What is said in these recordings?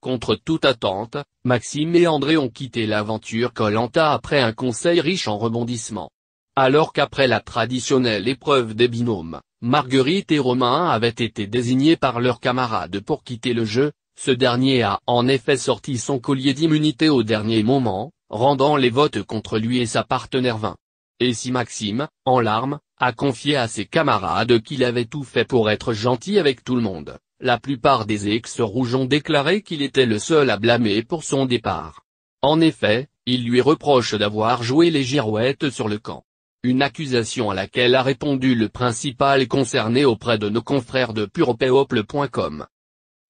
Contre toute attente, Maxime et André ont quitté l'aventure Colanta après un conseil riche en rebondissements. Alors qu'après la traditionnelle épreuve des binômes, Marguerite et Romain avaient été désignés par leurs camarades pour quitter le jeu, ce dernier a en effet sorti son collier d'immunité au dernier moment, rendant les votes contre lui et sa partenaire Vain. Et si Maxime, en larmes, a confié à ses camarades qu'il avait tout fait pour être gentil avec tout le monde, la plupart des ex-rouges ont déclaré qu'il était le seul à blâmer pour son départ. En effet, il lui reproche d'avoir joué les girouettes sur le camp. Une accusation à laquelle a répondu le principal concerné auprès de nos confrères de puropeople.com.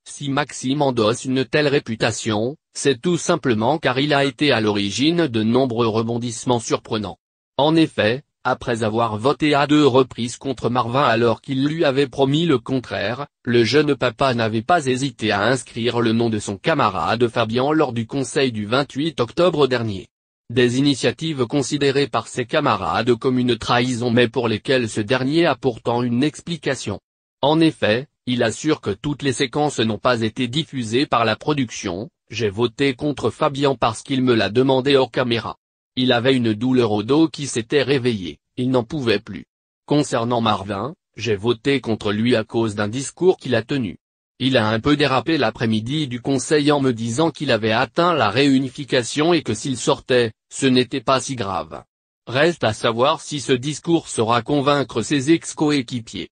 Si Maxime endosse une telle réputation, c'est tout simplement car il a été à l'origine de nombreux rebondissements surprenants. En effet, après avoir voté à deux reprises contre Marvin alors qu'il lui avait promis le contraire, le jeune papa n'avait pas hésité à inscrire le nom de son camarade Fabian lors du conseil du 28 octobre dernier. Des initiatives considérées par ses camarades comme une trahison mais pour lesquelles ce dernier a pourtant une explication. En effet, il assure que toutes les séquences n'ont pas été diffusées par la production, j'ai voté contre Fabian parce qu'il me l'a demandé hors caméra. Il avait une douleur au dos qui s'était réveillée, il n'en pouvait plus. Concernant Marvin, j'ai voté contre lui à cause d'un discours qu'il a tenu. Il a un peu dérapé l'après-midi du conseil en me disant qu'il avait atteint la réunification et que s'il sortait, ce n'était pas si grave. Reste à savoir si ce discours saura convaincre ses ex-coéquipiers.